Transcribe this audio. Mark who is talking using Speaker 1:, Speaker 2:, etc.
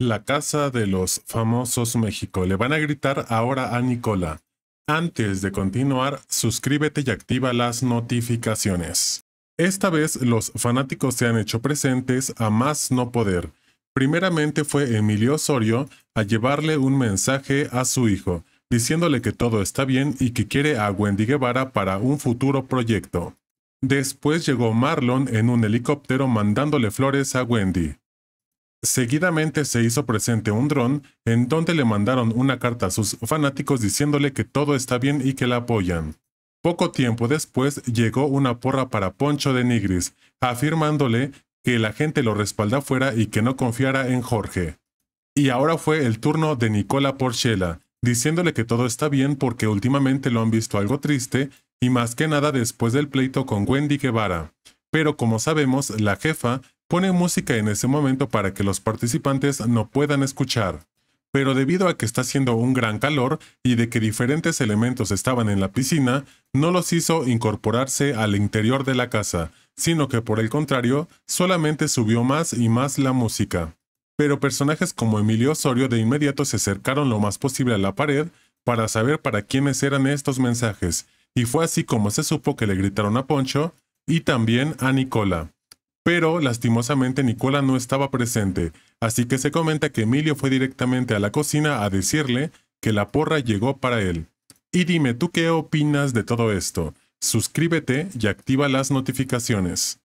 Speaker 1: La casa de los famosos México. Le van a gritar ahora a Nicola. Antes de continuar, suscríbete y activa las notificaciones. Esta vez los fanáticos se han hecho presentes a más no poder. Primeramente fue Emilio Osorio a llevarle un mensaje a su hijo, diciéndole que todo está bien y que quiere a Wendy Guevara para un futuro proyecto. Después llegó Marlon en un helicóptero mandándole flores a Wendy. Seguidamente se hizo presente un dron en donde le mandaron una carta a sus fanáticos diciéndole que todo está bien y que la apoyan. Poco tiempo después llegó una porra para Poncho de Nigris, afirmándole que la gente lo respalda fuera y que no confiara en Jorge. Y ahora fue el turno de Nicola Porchela, diciéndole que todo está bien porque últimamente lo han visto algo triste y más que nada después del pleito con Wendy Guevara. Pero como sabemos, la jefa Pone música en ese momento para que los participantes no puedan escuchar. Pero debido a que está haciendo un gran calor y de que diferentes elementos estaban en la piscina, no los hizo incorporarse al interior de la casa, sino que por el contrario, solamente subió más y más la música. Pero personajes como Emilio Osorio de inmediato se acercaron lo más posible a la pared para saber para quiénes eran estos mensajes, y fue así como se supo que le gritaron a Poncho y también a Nicola. Pero lastimosamente Nicola no estaba presente, así que se comenta que Emilio fue directamente a la cocina a decirle que la porra llegó para él. Y dime tú qué opinas de todo esto. Suscríbete y activa las notificaciones.